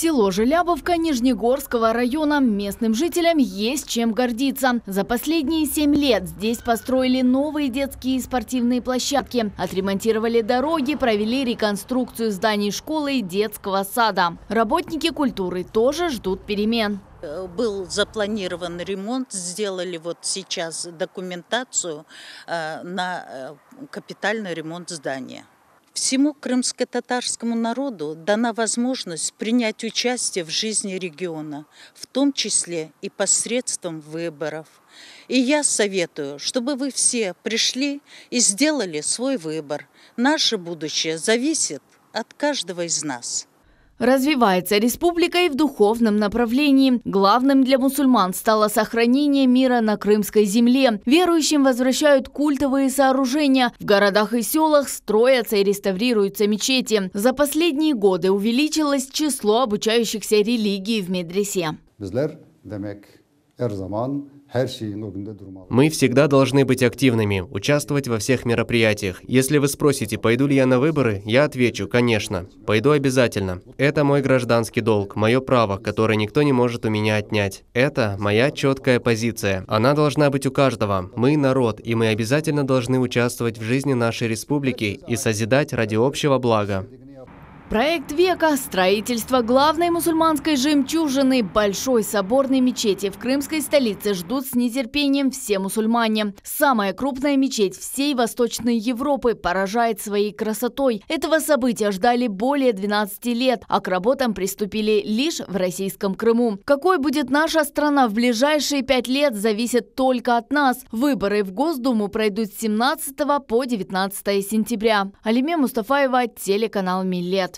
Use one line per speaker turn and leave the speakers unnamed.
Село Желябовка Нижнегорского района местным жителям есть чем гордиться. За последние семь лет здесь построили новые детские и спортивные площадки, отремонтировали дороги, провели реконструкцию зданий школы и детского сада. Работники культуры тоже ждут перемен.
Э, был запланирован ремонт, сделали вот сейчас документацию э, на э, капитальный ремонт здания. Всему крымско-татарскому народу дана возможность принять участие в жизни региона, в том числе и посредством выборов. И я советую, чтобы вы все пришли и сделали свой выбор. Наше будущее зависит от каждого из нас. Развивается
республика и в духовном направлении. Главным для мусульман стало сохранение мира на Крымской земле. Верующим возвращают культовые сооружения. В городах и селах строятся и реставрируются мечети. За последние годы увеличилось число обучающихся религии в медресе.
Мы всегда должны быть активными, участвовать во всех мероприятиях. Если вы спросите, пойду ли я на выборы, я отвечу, конечно, пойду обязательно. Это мой гражданский долг, мое право, которое никто не может у меня отнять. Это моя четкая позиция. Она должна быть у каждого. Мы народ, и мы обязательно должны участвовать в жизни нашей республики и созидать ради общего блага.
Проект века – строительство главной мусульманской жемчужины Большой соборной мечети в крымской столице ждут с нетерпением все мусульмане. Самая крупная мечеть всей Восточной Европы поражает своей красотой. Этого события ждали более 12 лет, а к работам приступили лишь в российском Крыму. Какой будет наша страна в ближайшие пять лет, зависит только от нас. Выборы в Госдуму пройдут с 17 по 19 сентября. Алиме Мустафаева, телеканал «Миллет».